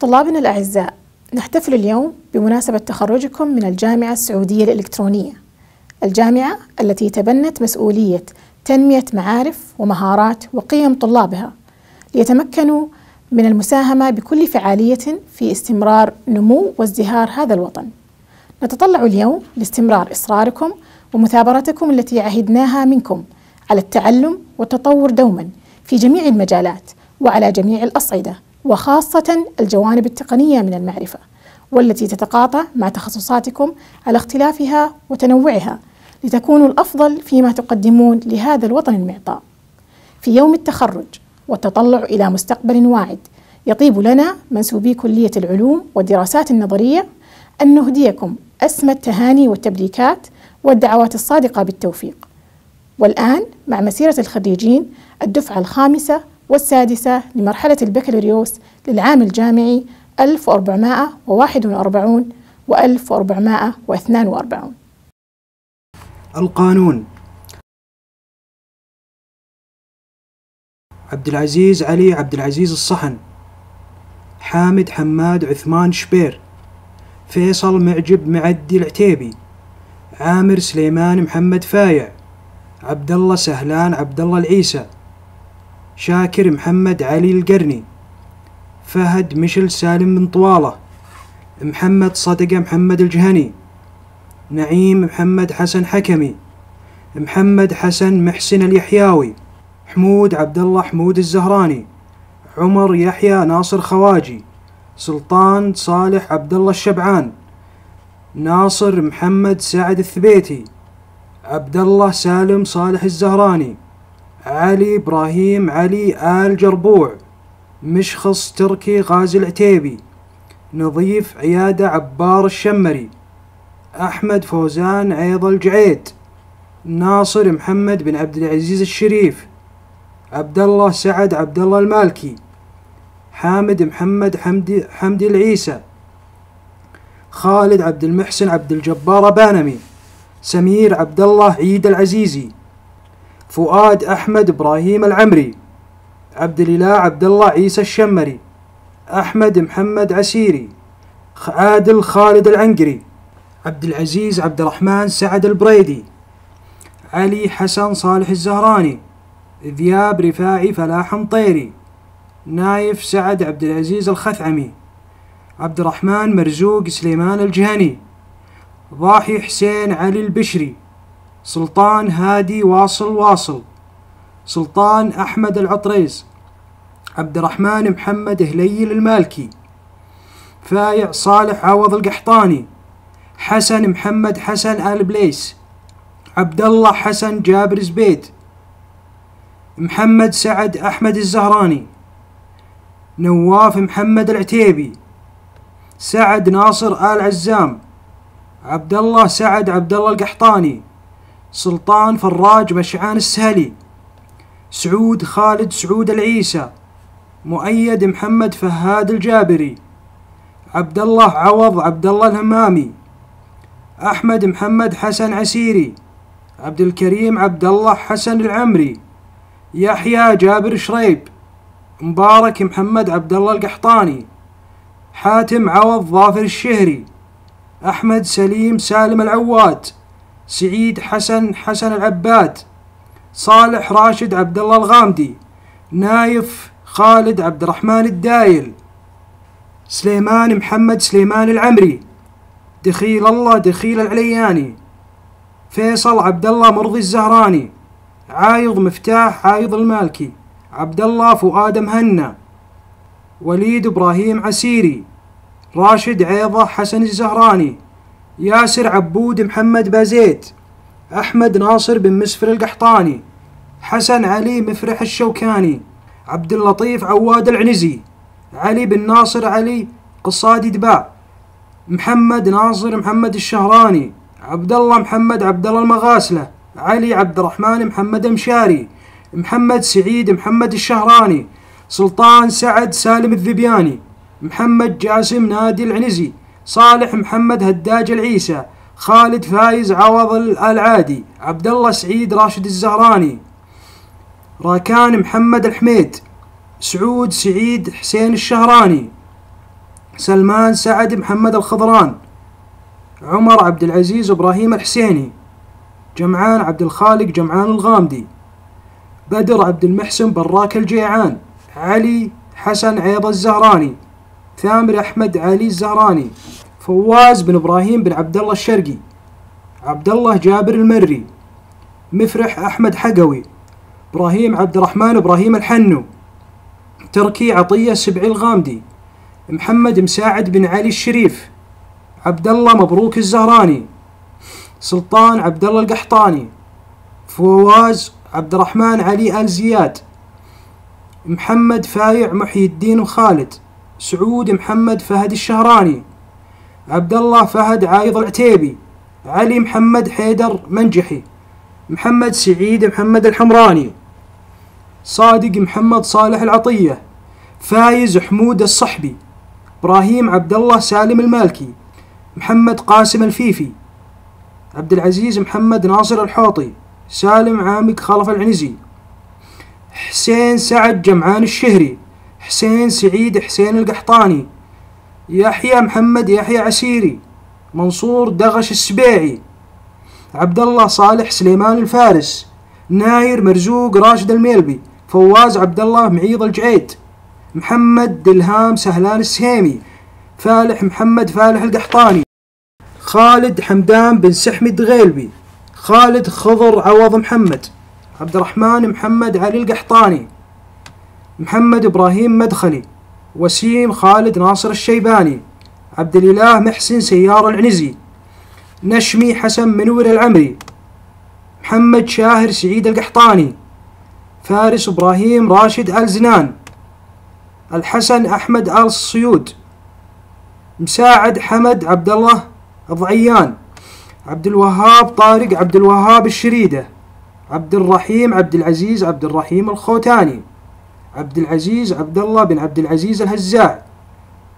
طلابنا الأعزاء نحتفل اليوم بمناسبة تخرجكم من الجامعة السعودية الإلكترونية الجامعة التي تبنت مسؤولية تنمية معارف ومهارات وقيم طلابها ليتمكنوا من المساهمة بكل فعالية في استمرار نمو وازدهار هذا الوطن نتطلع اليوم لاستمرار إصراركم ومثابرتكم التي عهدناها منكم على التعلم والتطور دوما في جميع المجالات وعلى جميع الأصعدة وخاصة الجوانب التقنية من المعرفة والتي تتقاطع مع تخصصاتكم على اختلافها وتنوعها لتكونوا الأفضل فيما تقدمون لهذا الوطن المعطاء في يوم التخرج والتطلع إلى مستقبل واعد يطيب لنا منسوبي كلية العلوم والدراسات النظرية أن نهديكم أسمى التهاني والتبريكات والدعوات الصادقة بالتوفيق والآن مع مسيرة الخريجين الدفعة الخامسة والسادسة لمرحلة البكالوريوس للعام الجامعي 1441 و 1442 القانون عبد العزيز علي عبد العزيز الصحن حامد حماد عثمان شبير فيصل معجب معدي العتيبي عامر سليمان محمد فايع عبد الله سهلان عبد الله العيسى شاكر محمد علي القرني فهد مشل سالم بن طوالة محمد صدقة محمد الجهني نعيم محمد حسن حكمي محمد حسن محسن اليحياوي حمود عبد الله حمود الزهراني عمر يحيى ناصر خواجي سلطان صالح عبد الله الشبعان ناصر محمد سعد الثبيتي عبد الله سالم صالح الزهراني علي إبراهيم علي آل جربوع مشخص تركي غازي العتيبي نظيف عيادة عبار الشمري أحمد فوزان عيض الجعيد ناصر محمد بن عبد العزيز الشريف عبد الله سعد عبد الله المالكي حامد محمد حمدي حمدي العيسى خالد عبد المحسن عبد الجبار بانمي سمير عبد الله عيد العزيزي فؤاد أحمد إبراهيم العمري عبد الإله عبد الله عيسى الشمري أحمد محمد عسيري عادل خالد العنقري عبد العزيز عبد الرحمن سعد البريدي علي حسن صالح الزهراني ذياب رفاعي فلاح مطيري نايف سعد عبد العزيز الخثعمي عبد الرحمن مرزوق سليمان الجهني ضاحي حسين علي البشري سلطان هادي واصل واصل سلطان أحمد العطريز عبد الرحمن محمد هليل المالكي فايع صالح عوض القحطاني حسن محمد حسن آل بليس عبد الله حسن جابر زبيد محمد سعد أحمد الزهراني نواف محمد العتيبي سعد ناصر آل عزام عبد الله سعد عبد الله القحطاني سلطان فراج مشعان السهلي سعود خالد سعود العيسى مؤيد محمد فهاد الجابري عبد الله عوض عبد الله الهمامي أحمد محمد حسن عسيري عبد الكريم عبد الله حسن العمري يحيى جابر شريب مبارك محمد عبد الله القحطاني حاتم عوض ظافر الشهري أحمد سليم سالم العواد سعيد حسن حسن العباد صالح راشد عبد الله الغامدي نايف خالد عبد الرحمن الدايل سليمان محمد سليمان العمري دخيل الله دخيل العلياني فيصل عبد الله مرضي الزهراني عايض مفتاح عايض المالكي عبد الله فؤاد مهنا وليد ابراهيم عسيري راشد عيضه حسن الزهراني ياسر عبود محمد بازيت أحمد ناصر بن مسفر القحطاني حسن علي مفرح الشوكاني عبد اللطيف عواد العنزي علي بن ناصر علي قصادي دباع محمد ناصر محمد الشهراني عبد الله محمد عبد الله المغاسله علي عبد الرحمن محمد مشاري محمد سعيد محمد الشهراني سلطان سعد سالم الذبياني محمد جاسم نادي العنزي صالح محمد هداج العيسى خالد فايز عوض العادي عبد الله سعيد راشد الزهراني راكان محمد الحميد سعود سعيد حسين الشهراني سلمان سعد محمد الخضران عمر عبد العزيز ابراهيم الحسيني جمعان عبد الخالق جمعان الغامدي بدر عبد المحسن براك الجيعان علي حسن عيض الزهراني ثامر أحمد علي الزهراني فواز بن إبراهيم بن عبد الله الشرقي عبد الله جابر المري مفرح أحمد حقوي إبراهيم عبد الرحمن إبراهيم الحنو تركي عطية سبعي الغامدي محمد مساعد بن علي الشريف عبد الله مبروك الزهراني سلطان عبد الله القحطاني فواز عبد الرحمن علي آل زياد محمد فايع محي الدين وخالد سعود محمد فهد الشهراني عبد الله فهد عايض العتيبي علي محمد حيدر منجحي محمد سعيد محمد الحمراني صادق محمد صالح العطية فايز حمود الصحبي إبراهيم عبد الله سالم المالكي محمد قاسم الفيفي عبد العزيز محمد ناصر الحوطي سالم عامق خلف العنزي حسين سعد جمعان الشهري حسين سعيد حسين القحطاني يحيى محمد يحيى عسيري منصور دغش السبيعي عبد الله صالح سليمان الفارس ناير مرزوق راشد الميلبي فواز عبد الله معيض الجعيد محمد دلهام سهلان السهيمي فالح محمد فالح القحطاني خالد حمدان بن سحمي الدغيلبي خالد خضر عوض محمد عبد الرحمن محمد علي القحطاني محمد إبراهيم مدخلي وسيم خالد ناصر الشيباني عبد الإله محسن سيار العنزي نشمي حسن منور العمري محمد شاهر سعيد القحطاني فارس إبراهيم راشد آل زنان الحسن أحمد آل الصيود مساعد حمد عبد الله الضعيان عبد الوهاب طارق عبد الوهاب الشريده عبد الرحيم عبد العزيز عبد الرحيم الخوتاني عبد العزيز عبد الله بن عبد العزيز الهزاع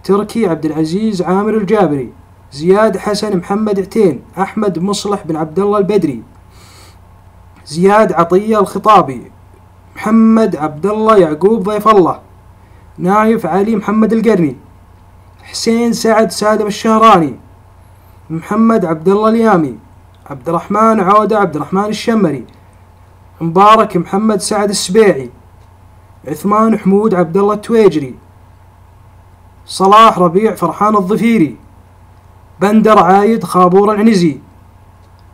تركي عبد العزيز عامر الجابري زياد حسن محمد عتين أحمد مصلح بن عبد الله البدري زياد عطية الخطابي محمد عبد الله يعقوب ضيف الله نايف علي محمد القرني حسين سعد سالم الشهراني محمد عبد الله اليامي عبد الرحمن عودة عبد الرحمن الشمري مبارك محمد سعد السبيعي عثمان حمود عبد الله التويجري صلاح ربيع فرحان الظفيري بندر عايد خابور العنزي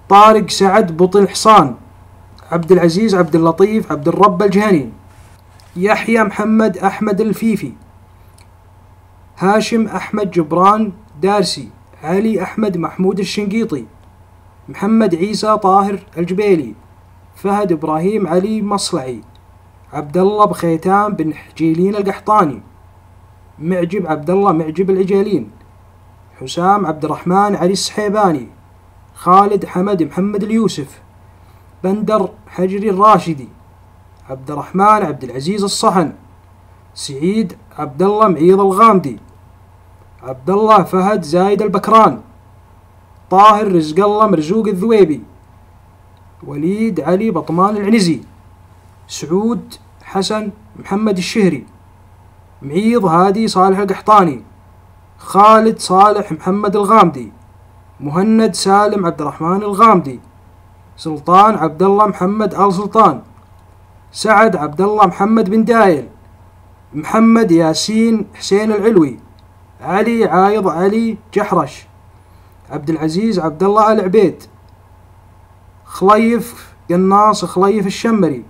طارق سعد بطل حصان عبد العزيز عبد اللطيف عبد الرب الجهني يحيى محمد أحمد الفيفي هاشم أحمد جبران دارسي علي أحمد محمود الشنقيطي محمد عيسى طاهر الجبيلي فهد إبراهيم علي مصلعي عبد الله بخيتان بن حجيلين القحطاني معجب عبد الله معجب العجيلين حسام عبد الرحمن علي السحيباني خالد حمد محمد اليوسف بندر حجري الراشدي عبد الرحمن عبد العزيز الصحن سعيد عبد الله معيض الغامدي عبد الله فهد زايد البكران طاهر رزق الله مرزوق الذويبي وليد علي بطمان العنزي سعود حسن محمد الشهري معيض هادي صالح القحطاني خالد صالح محمد الغامدي مهند سالم عبد الرحمن الغامدي سلطان عبد الله محمد آل سلطان سعد عبد الله محمد بن دايل محمد ياسين حسين العلوي علي عايض علي جحرش عبد العزيز عبد الله العبيد خليف قناص خليف الشمري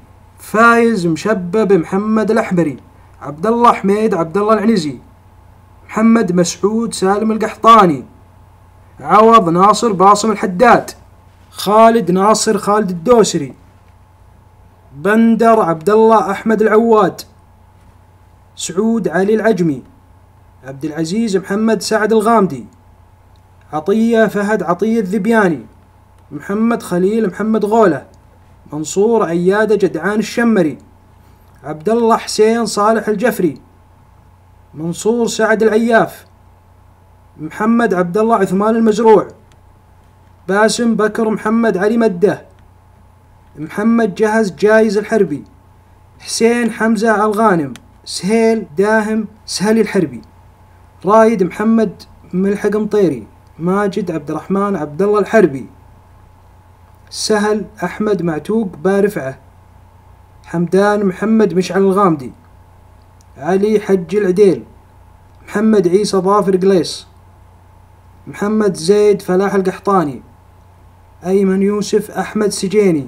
فايز مشبب محمد الأحمري عبد الله حميد عبد الله العنزي محمد مسعود سالم القحطاني عوض ناصر باصم الحداد خالد ناصر خالد الدوسري بندر عبد الله احمد العواد سعود علي العجمي عبد العزيز محمد سعد الغامدي عطيه فهد عطيه الذبياني محمد خليل محمد غوله منصور عيادة جدعان الشمري عبد الله حسين صالح الجفري منصور سعد العياف محمد عبد الله عثمان المزروع باسم بكر محمد علي مده محمد جهز جايز الحربي حسين حمزة الغانم سهيل داهم سهلي الحربي رايد محمد ملحق مطيري ماجد عبد الرحمن عبد الله الحربي سهل أحمد معتوق بارفعة حمدان محمد مشعل الغامدي علي حج العديل محمد عيسى ظافر قليص محمد زيد فلاح القحطاني أيمن يوسف أحمد سجيني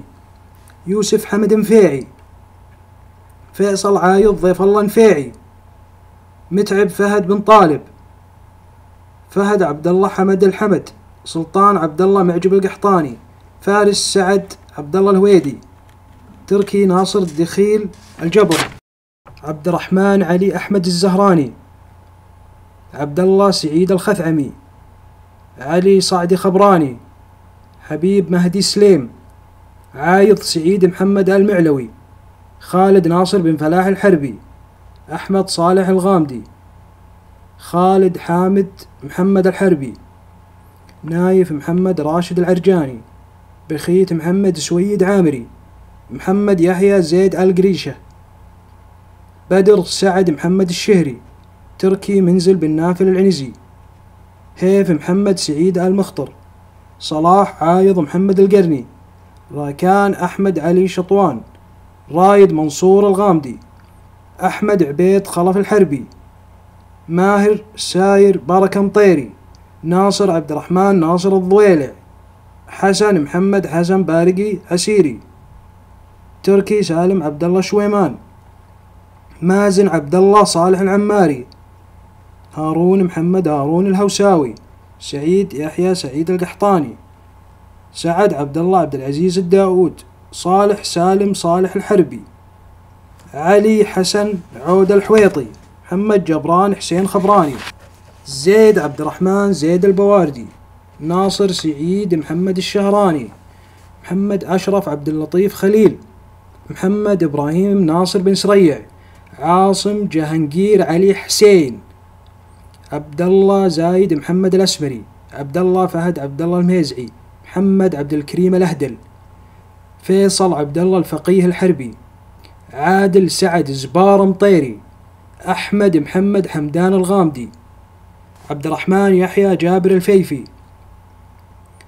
يوسف حمد نفيعي فيصل عايض ضيف الله نفيعي متعب فهد بن طالب فهد عبد الله حمد الحمد سلطان عبد الله معجب القحطاني فارس سعد عبد الله الهويدي تركي ناصر الدخيل الجبر عبد الرحمن علي أحمد الزهراني عبد الله سعيد الخثعمي علي صعدي خبراني حبيب مهدي سليم عايض سعيد محمد المعلوي خالد ناصر بن فلاح الحربي أحمد صالح الغامدي خالد حامد محمد الحربي نايف محمد راشد العرجاني بخيت محمد سويد عامري محمد يحيى زيد القريشة بدر سعد محمد الشهري تركي منزل بن نافل العنزي هيف محمد سعيد المخطر صلاح عايض محمد القرني راكان أحمد علي شطوان رايد منصور الغامدي أحمد عبيد خلف الحربي ماهر ساير بركة مطيري ناصر عبد الرحمن ناصر الضويلع حسن محمد حسن بارقي عسيري تركي سالم عبد الله شويمان مازن عبد الله صالح العماري هارون محمد هارون الهوساوي سعيد يحيى سعيد القحطاني سعد عبد الله عبد العزيز الداود صالح سالم صالح الحربي علي حسن عود الحويطي محمد جبران حسين خبراني زيد عبد الرحمن زيد البواردي ناصر سعيد محمد الشهراني محمد أشرف عبد اللطيف خليل محمد إبراهيم ناصر بن سريع عاصم جهنجير علي حسين عبد الله زايد محمد الأسمري عبد الله فهد عبد الله الميزعي محمد عبد الكريم الأهدل فيصل عبد الله الفقيه الحربي عادل سعد زبار مطيري أحمد محمد حمدان الغامدي عبد الرحمن يحيى جابر الفيفي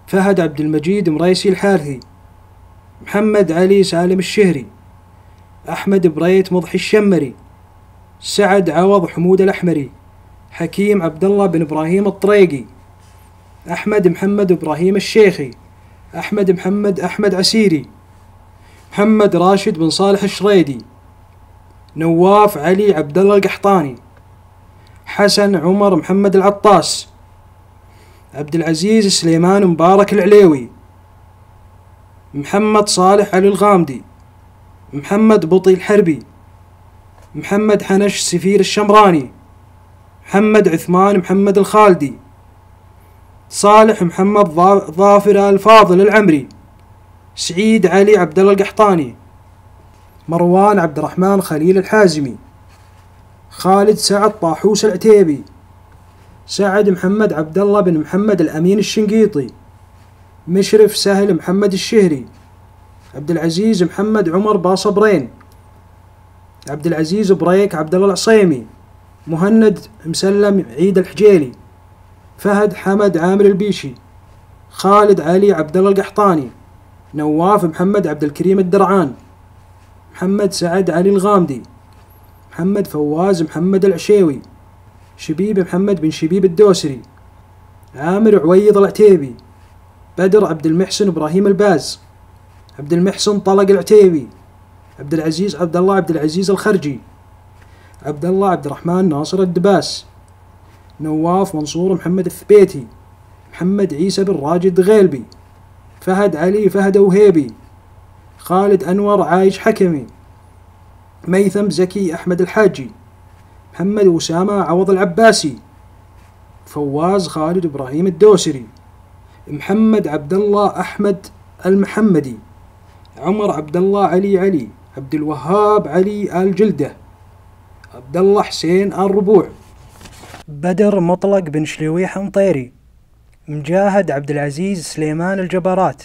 فهد عبد المجيد مريسي الحارثي محمد علي سالم الشهري أحمد بريت مضحي الشمري سعد عوض حمود الأحمري حكيم عبد الله بن إبراهيم الطريقي أحمد محمد إبراهيم الشيخي أحمد محمد أحمد عسيري محمد راشد بن صالح الشريدي نواف علي عبد الله القحطاني حسن عمر محمد العطاس عبد العزيز سليمان مبارك العليوي محمد صالح علي الغامدي محمد بطي الحربي محمد حنش سفير الشمراني محمد عثمان محمد الخالدي صالح محمد ظافر الفاضل العمري سعيد علي عبد الله القحطاني مروان عبد الرحمن خليل الحازمي خالد سعد طاحوس العتيبي سعد محمد عبد الله بن محمد الأمين الشنقيطي مشرف سهل محمد الشهري عبد العزيز محمد عمر باصبرين عبد العزيز بريك عبد الله العصيمي مهند مسلم عيد الحجيلي فهد حمد عامر البيشي خالد علي عبد الله القحطاني نواف محمد عبد الكريم الدرعان محمد سعد علي الغامدي محمد فواز محمد العشيوي شبيب محمد بن شبيب الدوسري عامر عويض العتيبي بدر عبد المحسن ابراهيم الباز عبد المحسن طلق العتيبي عبد العزيز عبد الله عبد العزيز الخرجي عبد الله عبد الرحمن ناصر الدباس نواف منصور محمد الثبيتي محمد عيسى بن راجد غيلبي فهد علي فهد وهيبي خالد أنور عايش حكمي ميثم زكي أحمد الحاجي محمد أسامة عوض العباسي فواز خالد إبراهيم الدوسري محمد عبد الله أحمد المحمدي عمر عبد الله علي علي عبد الوهاب علي آل جلدة عبد الله حسين آل ربوع بدر مطلق بن شلويح مطيري مجاهد عبد العزيز سليمان الجبرات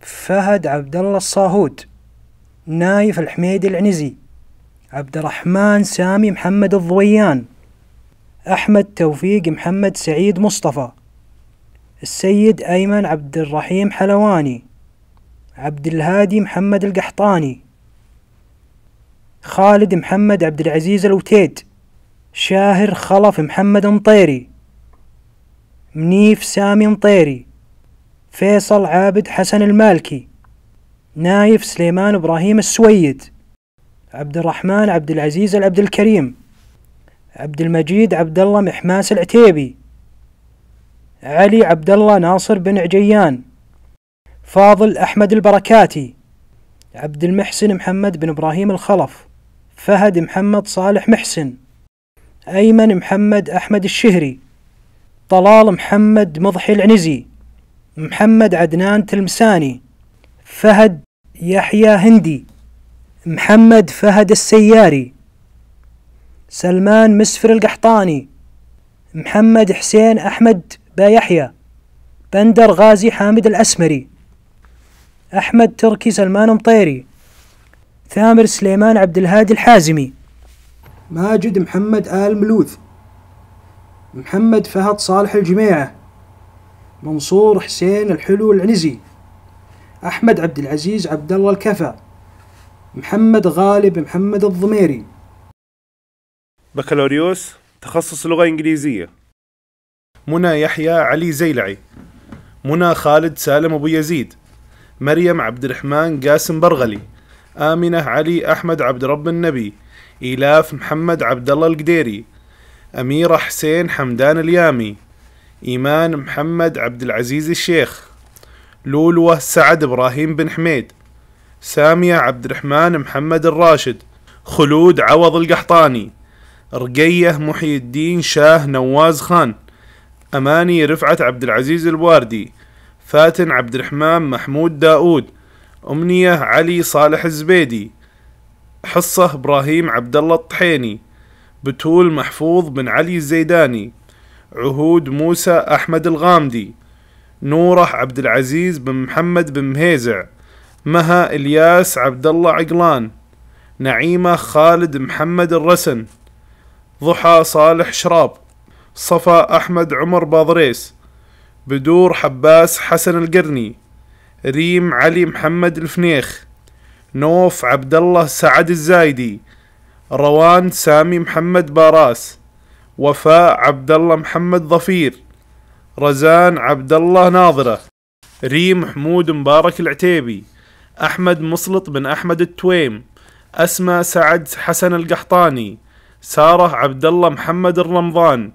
فهد عبد الله الصاهود نايف الحميد العنزي عبد الرحمن سامي محمد الضويان أحمد توفيق محمد سعيد مصطفى السيد أيمن عبد الرحيم حلواني عبد الهادي محمد القحطاني خالد محمد عبد العزيز الوتيد شاهر خلف محمد مطيري منيف سامي مطيري فيصل عابد حسن المالكي نايف سليمان إبراهيم السويد عبد الرحمن عبد العزيز العبد الكريم عبد المجيد عبد الله محماس العتيبي علي عبد الله ناصر بن عجيان فاضل أحمد البركاتي عبد المحسن محمد بن إبراهيم الخلف فهد محمد صالح محسن أيمن محمد أحمد الشهري طلال محمد مضحي العنزي محمد عدنان تلمساني فهد يحيى هندي محمد فهد السياري سلمان مسفر القحطاني محمد حسين أحمد بايحيا بندر غازي حامد الأسمري أحمد تركي سلمان مطيري ثامر سليمان عبد الهادي الحازمي ماجد محمد آل ملوث محمد فهد صالح الجميعة منصور حسين الحلو العنزي أحمد عبد العزيز عبد الله الكفا محمد غالب محمد الضميري بكالوريوس تخصص لغة إنجليزية منى يحيى علي زيلعي منى خالد سالم أبو يزيد مريم عبد الرحمن قاسم برغلي آمنة علي أحمد عبد رب النبي إيلاف محمد عبد الله القديري أميرة حسين حمدان اليامي إيمان محمد عبد العزيز الشيخ لولوة سعد إبراهيم بن حميد سامية عبد الرحمن محمد الراشد خلود عوض القحطاني رقية محي الدين شاه نواز خان أماني رفعت عبد العزيز الواردي فاتن عبد الرحمن محمود داود أمنية علي صالح الزبيدي حصة إبراهيم عبد الله الطحيني بتول محفوظ بن علي الزيداني عهود موسى أحمد الغامدي نوره عبد العزيز بن محمد بن مهيزع مها الياس عبد الله عقلان نعيمه خالد محمد الرسن ضحى صالح شراب صفا احمد عمر باضريس بدور حباس حسن القرني ريم علي محمد الفنيخ نوف عبد الله سعد الزايدي روان سامي محمد باراس وفاء عبد الله محمد ظفير رزان عبد الله ناظره ريم حمود مبارك العتيبي أحمد مسلط بن أحمد التويم أسماء سعد حسن القحطاني سارة عبد الله محمد الرمضان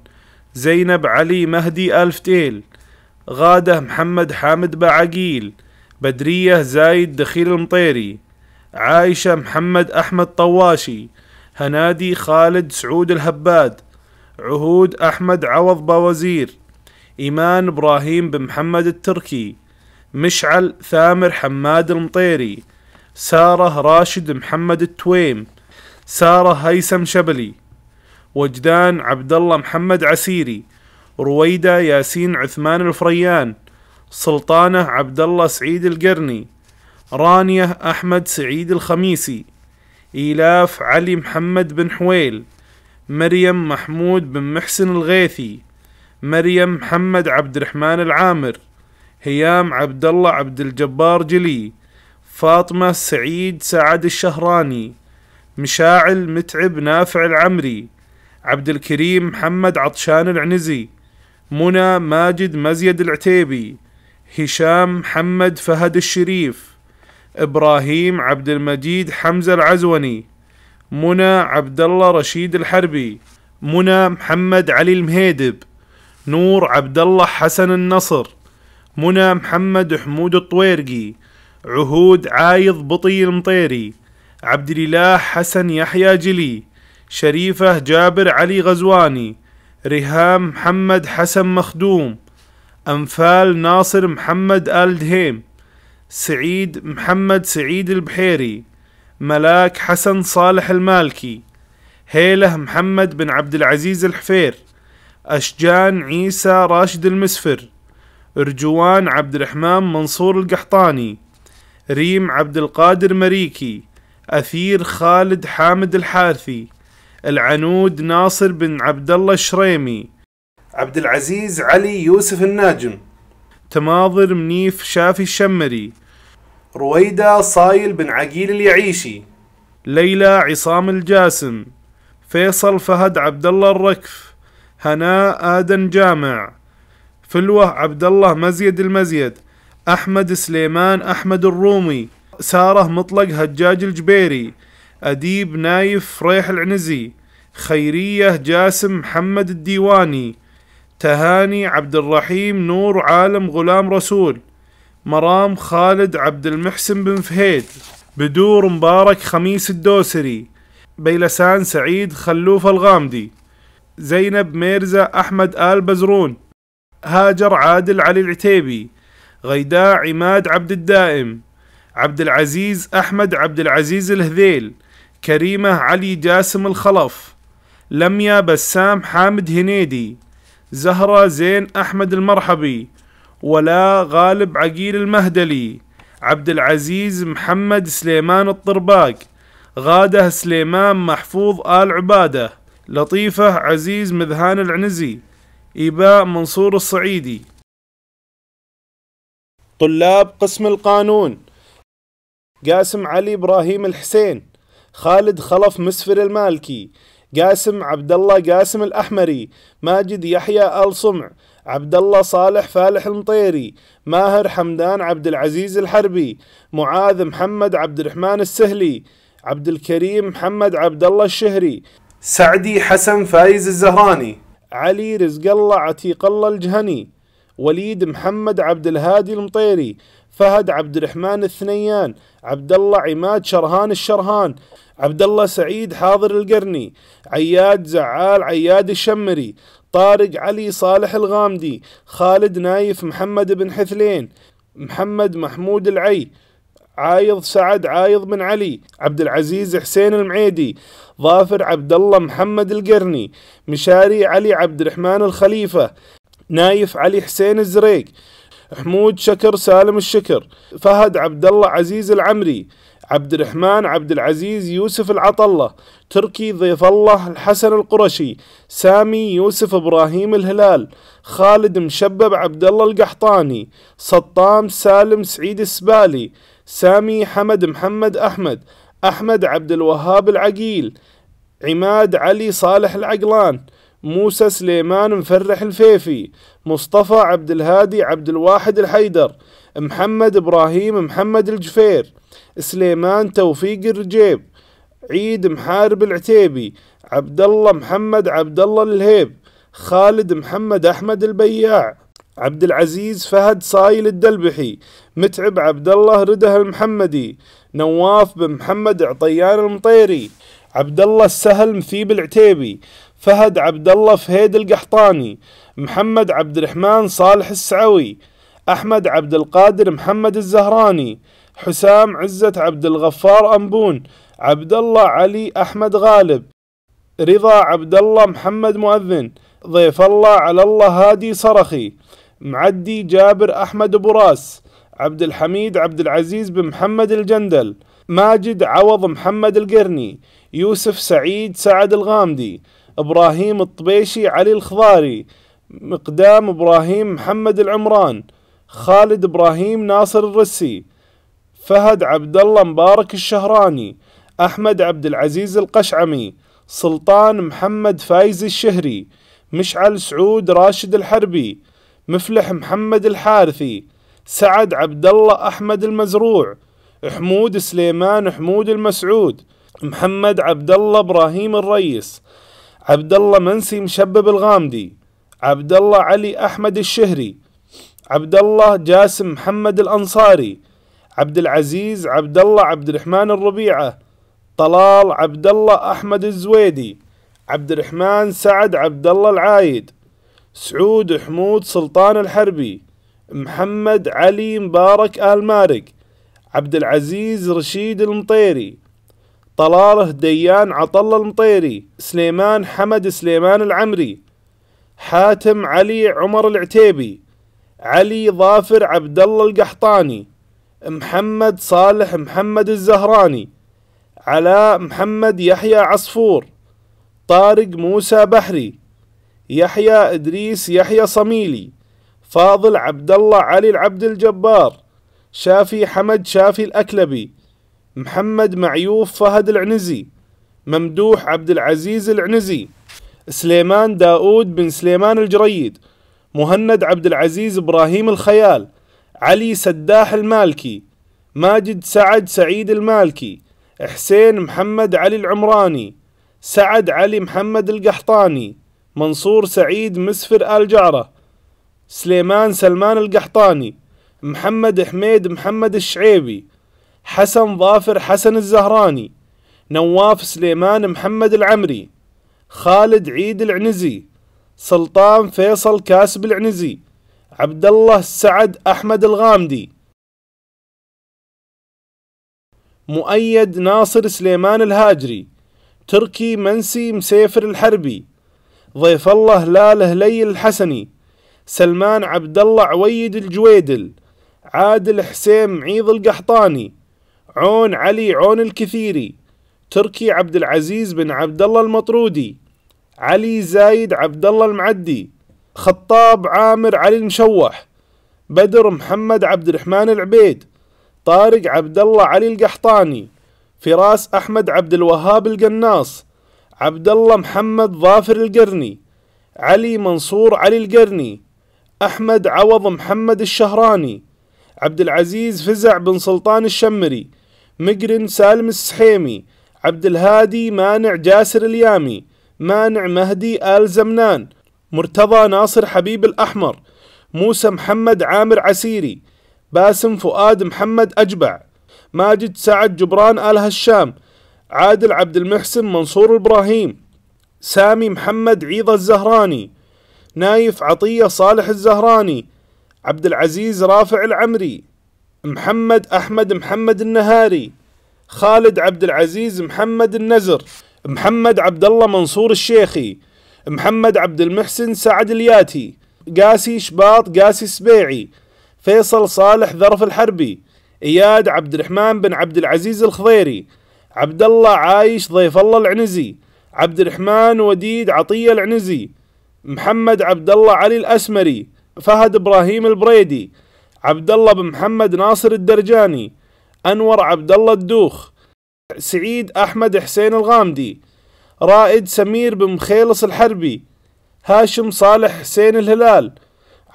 زينب علي مهدي ألفتيل غادة محمد حامد بعقيل بدرية زايد دخيل المطيري عائشة محمد أحمد طواشي هنادي خالد سعود الهباد عهود أحمد عوض باوزير إيمان إبراهيم بن محمد التركي مشعل ثامر حماد المطيري ساره راشد محمد التويم ساره هيثم شبلي وجدان عبد الله محمد عسيري رويده ياسين عثمان الفريان سلطانه عبد الله سعيد القرني رانيه احمد سعيد الخميسي إيلاف علي محمد بن حويل مريم محمود بن محسن الغيثي مريم محمد عبد الرحمن العامر هيام عبد الله عبد الجبار جلي فاطمة سعيد سعد الشهراني مشاعل متعب نافع العمري عبد الكريم محمد عطشان العنزي منى ماجد مزيد العتيبي هشام محمد فهد الشريف ابراهيم عبد المجيد حمزه العزوني منى عبد الله رشيد الحربي منى محمد علي المهيدب نور عبد الله حسن النصر منى محمد حمود الطويرقي عهود عايض بطي المطيري عبد الاله حسن يحيى جلي شريفه جابر علي غزواني رهام محمد حسن مخدوم أنفال ناصر محمد آل دهيم سعيد محمد سعيد البحيري ملاك حسن صالح المالكي هيله محمد بن عبد العزيز الحفير أشجان عيسى راشد المسفر رجوان عبد الرحمن منصور القحطاني ريم عبد القادر مريكي أثير خالد حامد الحارثي العنود ناصر بن عبد الله الشريمي عبد العزيز علي يوسف الناجم تماضر منيف شافي الشمري رويدة صايل بن عقيل اليعيشي ليلى عصام الجاسم فيصل فهد عبد الله الركف هناء آدم جامع فلوه عبد الله مزيد المزيد احمد سليمان احمد الرومي ساره مطلق هجاج الجبيري اديب نايف فريح العنزي خيريه جاسم محمد الديواني تهاني عبد الرحيم نور عالم غلام رسول مرام خالد عبد المحسن بن فهيد بدور مبارك خميس الدوسري بيلسان سعيد خلوف الغامدي زينب ميرزا أحمد آل بزرون هاجر عادل علي العتيبي غيداء عماد عبد الدائم عبد العزيز أحمد عبد العزيز الهذيل كريمة علي جاسم الخلف لميا بسام حامد هنيدي زهرة زين أحمد المرحبي ولا غالب عقيل المهدلي عبد العزيز محمد سليمان الطرباق غادة سليمان محفوظ آل عبادة لطيفة عزيز مذهان العنزي إباء منصور الصعيدي طلاب قسم القانون قاسم علي إبراهيم الحسين خالد خلف مسفر المالكي قاسم عبد الله قاسم الأحمري ماجد يحيى آل صمع عبد الله صالح فالح المطيري ماهر حمدان عبد العزيز الحربي معاذ محمد عبد الرحمن السهلي عبد الكريم محمد عبد الله الشهري سعدي حسن فايز الزهراني علي رزق الله عتيق الله الجهني وليد محمد عبد الهادي المطيري فهد عبد الرحمن الثنيان عبد الله عماد شرهان الشرهان عبد الله سعيد حاضر القرني عياد زعال عياد الشمري طارق علي صالح الغامدي خالد نايف محمد بن حثلين محمد محمود العي عايض سعد عايض بن علي عبد العزيز حسين المعيدي ظافر عبد الله محمد القرني مشاري علي عبد الرحمن الخليفة نايف علي حسين الزريق حمود شكر سالم الشكر فهد عبد الله عزيز العمري عبد الرحمن عبد العزيز يوسف العطلة تركي ضيف الله الحسن القرشي سامي يوسف إبراهيم الهلال خالد مشبب عبد الله القحطاني سطام سالم سعيد السبالي سامي حمد محمد أحمد أحمد عبد الوهاب العقيل عماد علي صالح العقلان موسى سليمان مفرح الفيفي مصطفى عبد الهادي عبد الواحد الحيدر محمد إبراهيم محمد الجفير سليمان توفيق الرجيب عيد محارب العتيبي عبد الله محمد عبد الله الهيب خالد محمد أحمد البياع عبد العزيز فهد صايل الدلبحي متعب عبد الله رده المحمدي نواف بن محمد عطيان المطيري عبد الله السهل مثيب العتيبي فهد عبد الله فهيد القحطاني محمد عبد الرحمن صالح السعوي احمد عبد القادر محمد الزهراني حسام عزة عبد الغفار أنبون عبد الله علي أحمد غالب رضا عبد الله محمد مؤذن ضيف الله على الله هادي صرخي معدي جابر أحمد أبو راس عبد الحميد عبد العزيز بن محمد الجندل ماجد عوض محمد القرني يوسف سعيد سعد الغامدي إبراهيم الطبيشي علي الخضاري مقدام إبراهيم محمد العمران خالد إبراهيم ناصر الرسي فهد عبد الله مبارك الشهراني أحمد عبد العزيز القشعمي سلطان محمد فايز الشهري مشعل سعود راشد الحربي مفلح محمد الحارثي سعد عبد الله أحمد المزروع حمود سليمان حمود المسعود محمد عبد الله إبراهيم الريس عبد الله منسي مشبب الغامدي عبد الله علي أحمد الشهري عبد الله جاسم محمد الأنصاري عبد العزيز عبد الله عبد الرحمن الربيعة طلال عبد الله أحمد الزويدي عبد الرحمن سعد عبد الله العايد سعود حمود سلطان الحربي محمد علي مبارك آل مارق عبد العزيز رشيد المطيري طلاله ديان عطل المطيري سليمان حمد سليمان العمري حاتم علي عمر العتيبي علي ظافر عبد الله القحطاني محمد صالح محمد الزهراني علاء محمد يحيى عصفور طارق موسى بحري يحيى إدريس يحيى صميلي فاضل عبد الله علي العبد الجبار شافي حمد شافي الأكلبي محمد معيوف فهد العنزي ممدوح عبد العزيز العنزي سليمان داود بن سليمان الجريد مهند عبد العزيز إبراهيم الخيال علي سداح المالكي ماجد سعد سعيد المالكي حسين محمد علي العمراني سعد علي محمد القحطاني منصور سعيد مسفر آل جعرة سليمان سلمان القحطاني محمد حميد محمد الشعيبي حسن ظافر حسن الزهراني نواف سليمان محمد العمري خالد عيد العنزي سلطان فيصل كاسب العنزي عبد الله سعد أحمد الغامدي مؤيد ناصر سليمان الهاجري تركي منسي مسيفر الحربي ضيف الله لاله لي الحسني سلمان عبد الله عويد الجويدل عادل حسين معيض القحطاني عون علي عون الكثيري تركي عبد العزيز بن عبد الله المطرودي علي زايد عبد الله المعدي خطاب عامر علي المشوح بدر محمد عبد الرحمن العبيد طارق عبد الله علي القحطاني فراس احمد عبد الوهاب القناص عبد الله محمد ظافر القرني علي منصور علي القرني أحمد عوض محمد الشهراني عبد العزيز فزع بن سلطان الشمري مقرن سالم السحيمي عبد الهادي مانع جاسر اليامي مانع مهدي آل زمنان مرتضى ناصر حبيب الأحمر موسى محمد عامر عسيري باسم فؤاد محمد أجبع ماجد سعد جبران آل هشام عادل عبد المحسن منصور إبراهيم سامي محمد عيضة الزهراني نايف عطية صالح الزهراني عبد العزيز رافع العمري محمد أحمد محمد النهاري خالد عبد العزيز محمد النزر محمد عبد الله منصور الشيخي محمد عبد المحسن سعد الياتي قاسي شباط قاسي سبيعي فيصل صالح ذرف الحربي اياد عبد الرحمن بن عبد العزيز الخضيري عبد الله عايش ضيف الله العنزي عبد الرحمن وديد عطية العنزي محمد عبد الله علي الأسمري فهد إبراهيم البريدي عبد الله بن محمد ناصر الدرجاني أنور عبد الله الدوخ سعيد أحمد حسين الغامدي رائد سمير بن مخيلص الحربي هاشم صالح حسين الهلال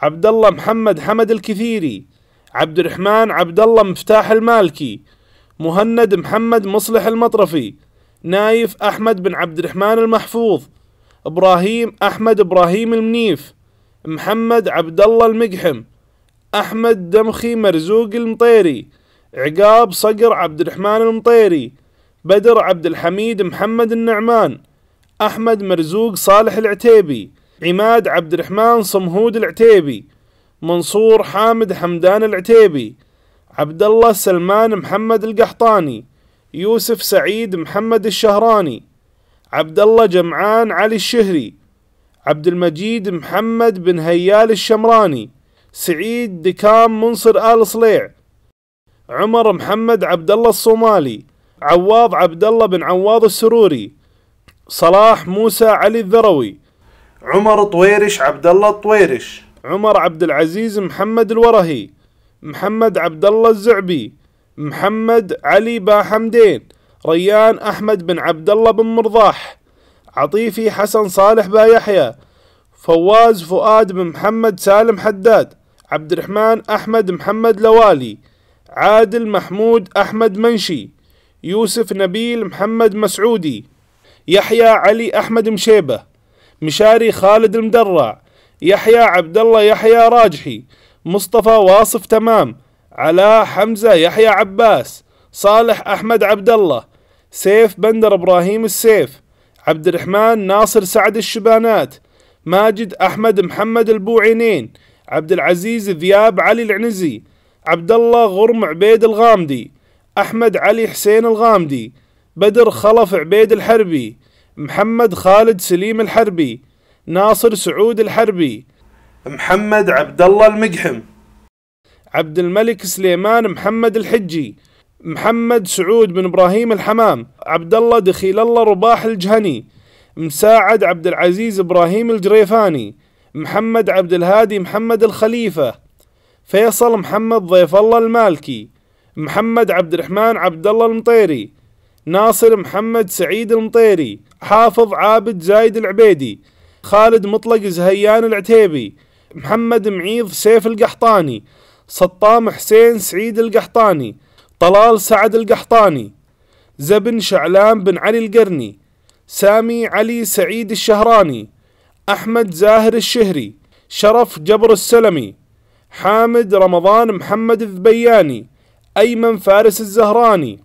عبد الله محمد حمد الكثيري عبد الرحمن عبد الله مفتاح المالكي مهند محمد مصلح المطرفي نايف أحمد بن عبد الرحمن المحفوظ إبراهيم أحمد إبراهيم المنيف محمد عبد الله المقحم أحمد دمخي مرزوق المطيري عقاب صقر عبد الرحمن المطيري بدر عبد الحميد محمد النعمان أحمد مرزوق صالح العتيبي عماد عبد الرحمن صمهود العتيبي منصور حامد حمدان العتيبي عبد الله سلمان محمد القحطاني يوسف سعيد محمد الشهراني عبد الله جمعان علي الشهري عبد المجيد محمد بن هيال الشمراني سعيد دكام منصر آل صليع عمر محمد عبد الله الصومالي عواض عبد الله بن عواض السروري صلاح موسى علي الذروي عمر طويرش عبد الله الطويرش عمر عبد العزيز محمد الورهي محمد عبد الله الزعبي محمد علي با حمدين ريان أحمد بن عبد الله بن مرضاح عطيفي حسن صالح با يحيى فواز فؤاد بن محمد سالم حداد عبد الرحمن أحمد محمد لوالي عادل محمود أحمد منشي يوسف نبيل محمد مسعودي يحيى علي أحمد مشيبة مشاري خالد المدرع يحيى عبد الله يحيى راجحي مصطفى واصف تمام علاء حمزة يحيى عباس صالح أحمد عبد الله سيف بندر إبراهيم السيف عبد الرحمن ناصر سعد الشبانات ماجد أحمد محمد البوعينين عبد العزيز ذياب علي العنزي عبد الله غرم عبيد الغامدي أحمد علي حسين الغامدي بدر خلف عبيد الحربي محمد خالد سليم الحربي ناصر سعود الحربي محمد عبد الله المقحم عبد الملك سليمان محمد الحجي محمد سعود بن ابراهيم الحمام عبد الله دخيل الله رباح الجهني مساعد عبد العزيز ابراهيم الجريفاني محمد عبد الهادي محمد الخليفه فيصل محمد ضيف الله المالكي محمد عبد الرحمن عبد الله المطيري ناصر محمد سعيد المطيري حافظ عابد زايد العبيدي خالد مطلق زهيان العتيبي محمد معيض سيف القحطاني سطام حسين سعيد القحطاني طلال سعد القحطاني زبن شعلان بن علي القرني سامي علي سعيد الشهراني أحمد زاهر الشهري شرف جبر السلمي حامد رمضان محمد الذبياني أيمن فارس الزهراني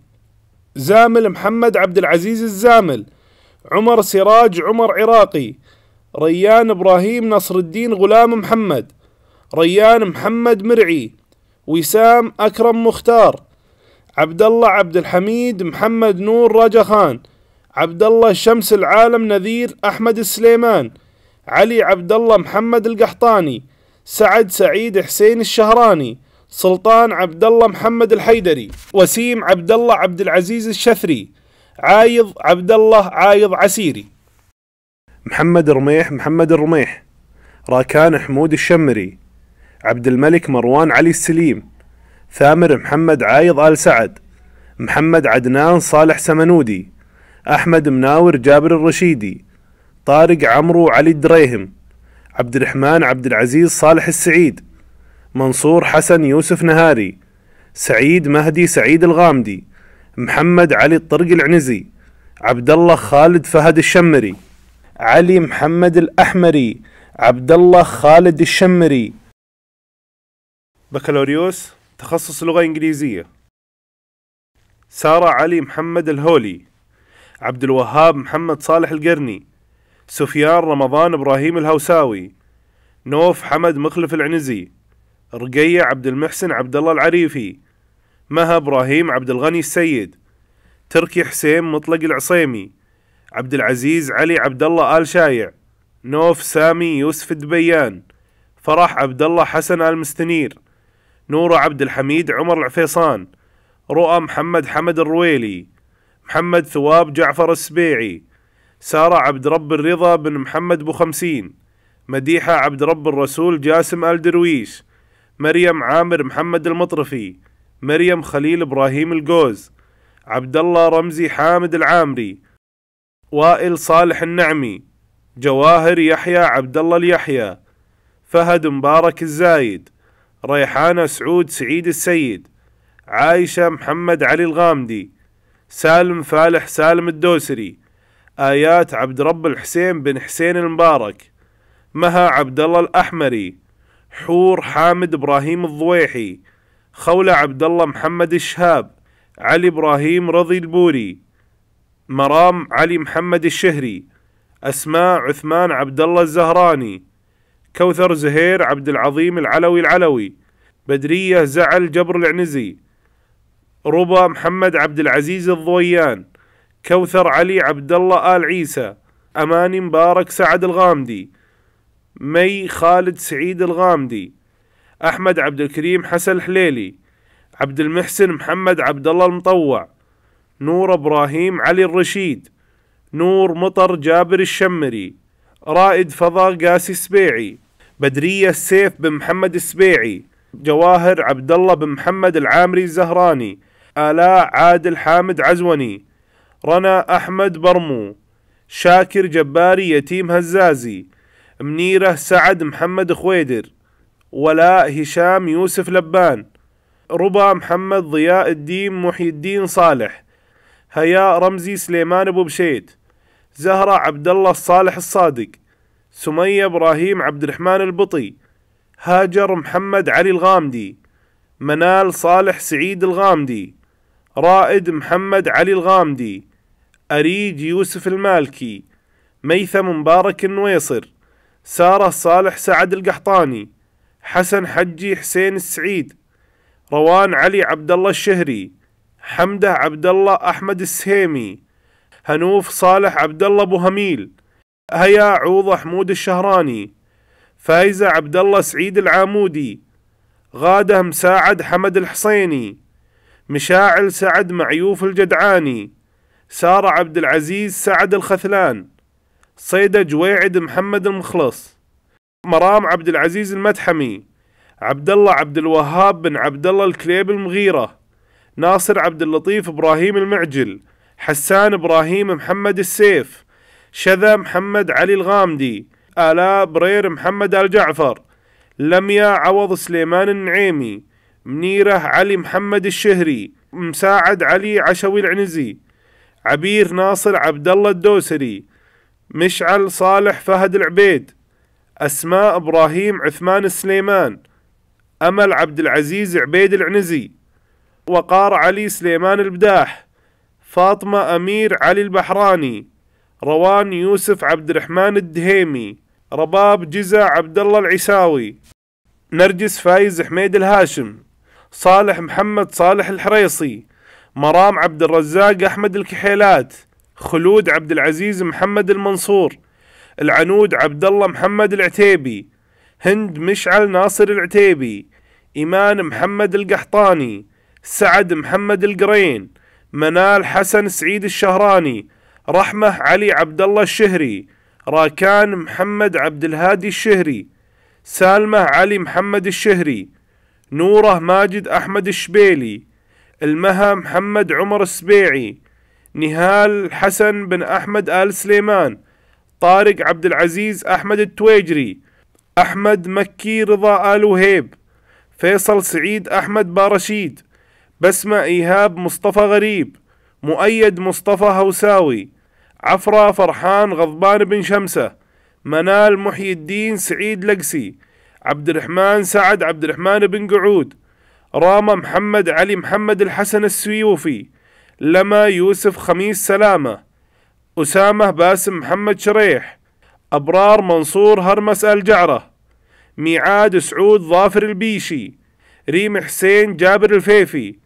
زامل محمد عبد العزيز الزامل عمر سراج عمر عراقي ريان إبراهيم نصر الدين غلام محمد ريان محمد مرعي وسام أكرم مختار عبد الله عبد الحميد محمد نور رجا خان عبد الله شمس العالم نذير أحمد السليمان علي عبد الله محمد القحطاني سعد سعيد حسين الشهراني سلطان عبد الله محمد الحيدري وسيم عبد الله عبد العزيز الشثري عايض عبد الله عايض عسيري محمد رميح محمد الرميح راكان حمود الشمري عبد الملك مروان علي السليم ثامر محمد عايض آل سعد محمد عدنان صالح سمنودي أحمد مناور جابر الرشيدي طارق عمرو علي الدريهم عبد الرحمن عبد العزيز صالح السعيد منصور حسن يوسف نهاري سعيد مهدي سعيد الغامدي محمد علي الطرق العنزي عبد الله خالد فهد الشمري علي محمد الأحمري عبد الله خالد الشمري بكالوريوس تخصص لغة إنجليزية سارة علي محمد الهولي عبد الوهاب محمد صالح القرني سفيان رمضان إبراهيم الهوساوي نوف حمد مخلف العنزي رقية عبد المحسن عبد الله العريفي مها إبراهيم عبد الغني السيد تركي حسين مطلق العصيمي عبد العزيز علي عبد الله آل شايع نوف سامي يوسف الدبيان فرح عبد الله حسن آل مستنير نورة عبد الحميد عمر العفيصان رؤى محمد حمد الرويلي محمد ثواب جعفر السبيعي سارة عبد رب الرضا بن محمد بو خمسين مديحة عبد رب الرسول جاسم آل درويش مريم عامر محمد المطرفي مريم خليل إبراهيم الجوز عبد الله رمزي حامد العامري وائل صالح النعمي جواهر يحيى عبد الله اليحيى فهد مبارك الزايد ريحانة سعود سعيد السيد عايشة محمد علي الغامدي سالم فالح سالم الدوسري آيات عبد رب الحسين بن حسين المبارك مها عبد الله الأحمري حور حامد إبراهيم الضويحي خولة عبد الله محمد الشهاب علي إبراهيم رضي البوري مرام علي محمد الشهري أسماء عثمان عبد الله الزهراني كوثر زهير عبد العظيم العلوي العلوي بدرية زعل جبر العنزي ربا محمد عبد العزيز الضويان كوثر علي عبد الله آل عيسى أماني مبارك سعد الغامدي مي خالد سعيد الغامدي أحمد عبد الكريم حسن الحليلي عبد المحسن محمد عبد الله المطوع نور ابراهيم علي الرشيد نور مطر جابر الشمري رائد فضاء قاسي السبيعي بدريه السيف بن محمد السبيعي جواهر عبد الله بن محمد العامري الزهراني آلاء عادل حامد عزوني رنا أحمد برمو شاكر جباري يتيم هزازي منيرة سعد محمد خويدر ولاء هشام يوسف لبان ربا محمد ضياء الدين محي الدين صالح هيا رمزي سليمان أبو بشيد زهرة عبد الله الصالح الصادق سمية إبراهيم عبد الرحمن البطي هاجر محمد علي الغامدي منال صالح سعيد الغامدي رائد محمد علي الغامدي أريج يوسف المالكي ميثم مبارك النويصر سارة صالح سعد القحطاني حسن حجي حسين السعيد روان علي عبد الله الشهري حمده عبد الله أحمد السهيمي هنوف صالح عبد الله أبو هميل هيا عوض حمود الشهراني فايزة عبد الله سعيد العامودي غادة مساعد حمد الحصيني مشاعل سعد معيوف الجدعاني سارة عبد العزيز سعد الخثلان صيدة جويعد محمد المخلص مرام عبد العزيز المدحمي عبد الله عبد الوهاب بن عبد الله الكليب المغيره ناصر عبد اللطيف ابراهيم المعجل حسان ابراهيم محمد السيف شذا محمد علي الغامدي آلاء برير محمد الجعفر لميا عوض سليمان النعيمي منيرة علي محمد الشهري مساعد علي عشوي العنزي عبير ناصر عبد الله الدوسري مشعل صالح فهد العبيد أسماء إبراهيم عثمان السليمان أمل عبد العزيز عبيد العنزي وقار علي سليمان البداح فاطمة أمير علي البحراني روان يوسف عبد الرحمن الدهيمي رباب جزا عبد الله العساوي نرجس فايز حميد الهاشم صالح محمد صالح الحريصي مرام عبد الرزاق أحمد الكحيلات خلود عبد العزيز محمد المنصور العنود عبد الله محمد العتيبي هند مشعل ناصر العتيبي إيمان محمد القحطاني سعد محمد القرين منال حسن سعيد الشهراني رحمه علي عبد الله الشهري راكان محمد عبد الهادي الشهري سالمه علي محمد الشهري نوره ماجد احمد الشبيلي المها محمد عمر السبيعي نهال حسن بن احمد ال سليمان طارق عبد العزيز احمد التويجري احمد مكي رضا ال وهيب فيصل سعيد احمد بارشيد بسمة إيهاب مصطفى غريب مؤيد مصطفى هوساوي عفرة فرحان غضبان بن شمسة منال محي الدين سعيد لقسي عبد الرحمن سعد عبد الرحمن بن قعود راما محمد علي محمد الحسن السيوفي لما يوسف خميس سلامة أسامة باسم محمد شريح أبرار منصور هرمس الجعرة ميعاد سعود ظافر البيشي ريم حسين جابر الفيفي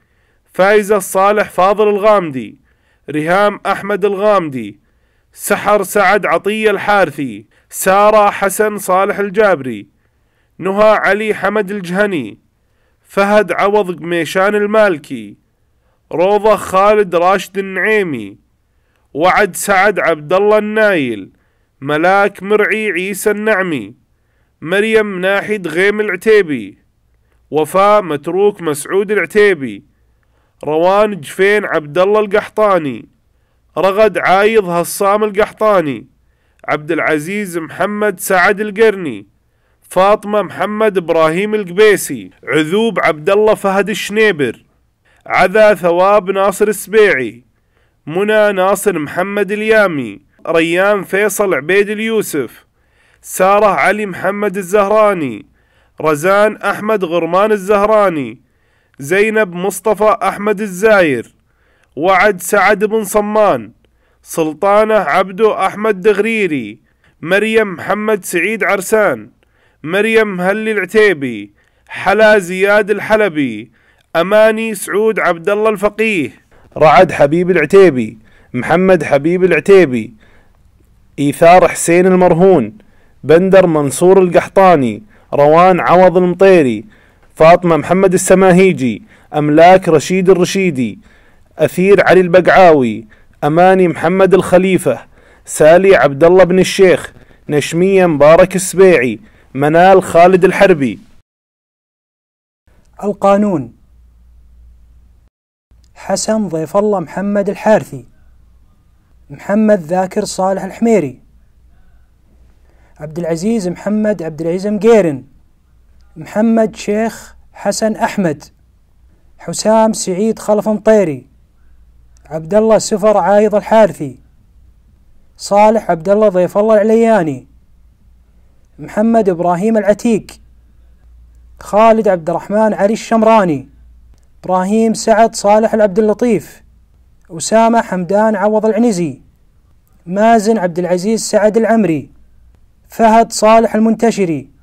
فايزة الصالح فاضل الغامدي ريهام أحمد الغامدي سحر سعد عطية الحارثي سارة حسن صالح الجابري نهى علي حمد الجهني فهد عوض قميشان المالكي روضة خالد راشد النعيمي وعد سعد عبد الله النايل ملاك مرعي عيسى النعمي مريم ناحد غيم العتيبي وفاء متروك مسعود العتيبي روان جفين عبد الله القحطاني رغد عايض هصام القحطاني عبد العزيز محمد سعد القرني فاطمة محمد إبراهيم القبيسي عذوب عبد الله فهد الشنيبر عذا ثواب ناصر السبيعي منى ناصر محمد اليامي ريان فيصل عبيد اليوسف سارة علي محمد الزهراني رزان أحمد غرمان الزهراني زينب مصطفى أحمد الزاير وعد سعد بن صمان سلطانة عبده أحمد دغريري مريم محمد سعيد عرسان مريم هلي العتيبي حلا زياد الحلبي أماني سعود عبد الله الفقيه رعد حبيب العتيبي محمد حبيب العتيبي إيثار حسين المرهون بندر منصور القحطاني روان عوض المطيري فاطمة محمد السماهيجي أملاك رشيد الرشيدي أثير علي البقعاوي أماني محمد الخليفة سالي عبد الله بن الشيخ نشمية مبارك السبيعي منال خالد الحربي القانون حسن ضيف الله محمد الحارثي محمد ذاكر صالح الحميري عبد العزيز محمد عبد العزيز مقيرن محمد شيخ حسن أحمد حسام سعيد خلف مطيري عبد الله سفر عايض الحارثي صالح عبد الله ضيف الله العلياني محمد إبراهيم العتيق خالد عبد الرحمن علي الشمراني إبراهيم سعد صالح العبد اللطيف أسامة حمدان عوض العنزي مازن عبد العزيز سعد العمري فهد صالح المنتشري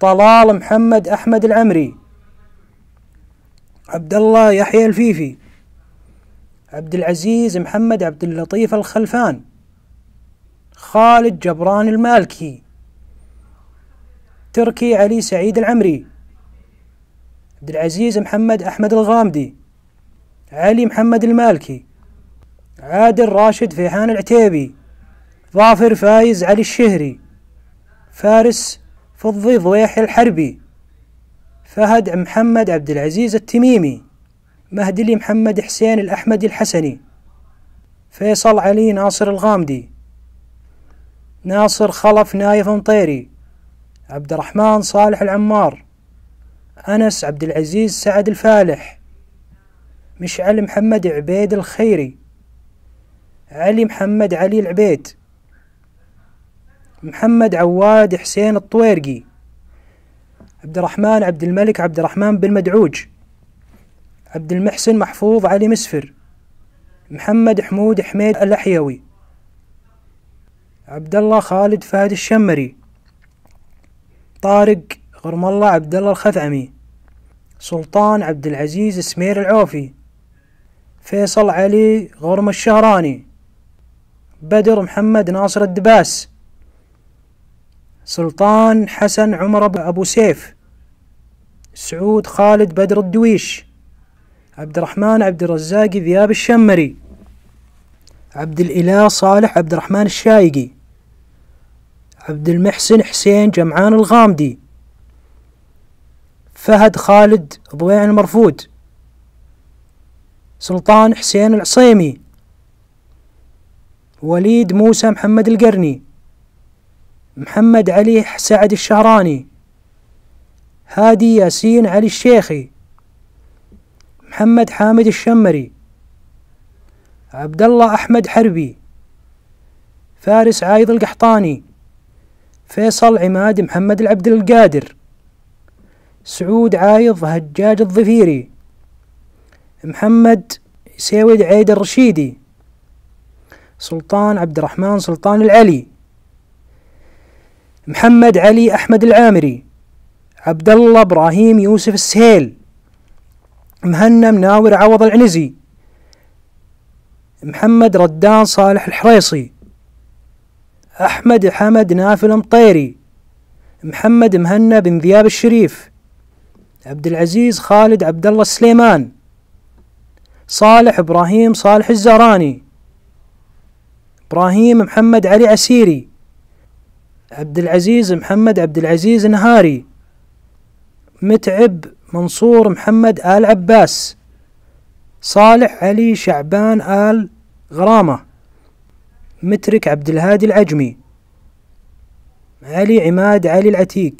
طلال محمد أحمد العمري عبد الله يحيى الفيفي عبد العزيز محمد عبد اللطيف الخلفان خالد جبران المالكي تركي علي سعيد العمري عبد العزيز محمد أحمد الغامدي علي محمد المالكي عادل راشد فيحان العتيبي ظافر فايز علي الشهري فارس فضي ضويح الحربي فهد محمد عبد العزيز التميمي مهدلي محمد حسين الأحمدي الحسني فيصل علي ناصر الغامدي ناصر خلف نايف مطيري عبد الرحمن صالح العمار أنس عبد العزيز سعد الفالح مشعل محمد عبيد الخيري علي محمد علي العبيد محمد عواد حسين الطويرقي عبد الرحمن عبد الملك عبد الرحمن بن مدعوج عبد المحسن محفوظ علي مسفر محمد حمود حميد الأحيوي عبد الله خالد فهد الشمري طارق غرم الله عبد الله الخثعمي سلطان عبد العزيز سمير العوفي فيصل علي غرم الشهراني بدر محمد ناصر الدباس سلطان حسن عمر أبو سيف سعود خالد بدر الدويش عبد الرحمن عبد الرزاق ذياب الشمري عبد الإله صالح عبد الرحمن الشايقي عبد المحسن حسين جمعان الغامدي فهد خالد ضويع المرفود سلطان حسين العصيمي وليد موسى محمد القرني محمد علي سعد الشهراني هادي ياسين علي الشيخي محمد حامد الشمري عبد الله أحمد حربي فارس عايض القحطاني فيصل عماد محمد العبد القادر سعود عايض هجاج الظفيري محمد سيود عيد الرشيدي سلطان عبد الرحمن سلطان العلي محمد علي أحمد العامري عبد الله إبراهيم يوسف السهيل مهنا مناور عوض العنزي محمد ردان صالح الحريصي أحمد حمد نافل مطيري محمد مهنا بن ذياب الشريف عبد العزيز خالد عبد الله السليمان صالح إبراهيم صالح الزهراني إبراهيم محمد علي عسيري عبد العزيز محمد عبد العزيز نهاري متعب منصور محمد آل عباس صالح علي شعبان آل غرامة مترك عبد الهادي العجمي علي عماد علي العتيق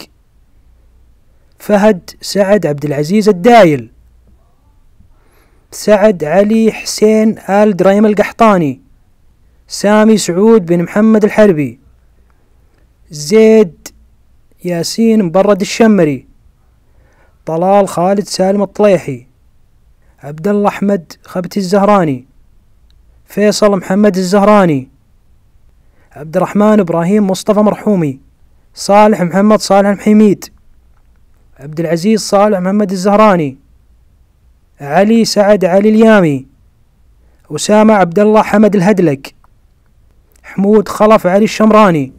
فهد سعد عبد العزيز الدايل سعد علي حسين آل دريم القحطاني سامي سعود بن محمد الحربي زيد ياسين مبرد الشمري طلال خالد سالم الطليحي عبد الله احمد خبتي الزهراني فيصل محمد الزهراني عبد الرحمن ابراهيم مصطفى مرحومي صالح محمد صالح الحميد عبد العزيز صالح محمد الزهراني علي سعد علي اليامي أسامة عبد الله حمد الهدلق حمود خلف علي الشمراني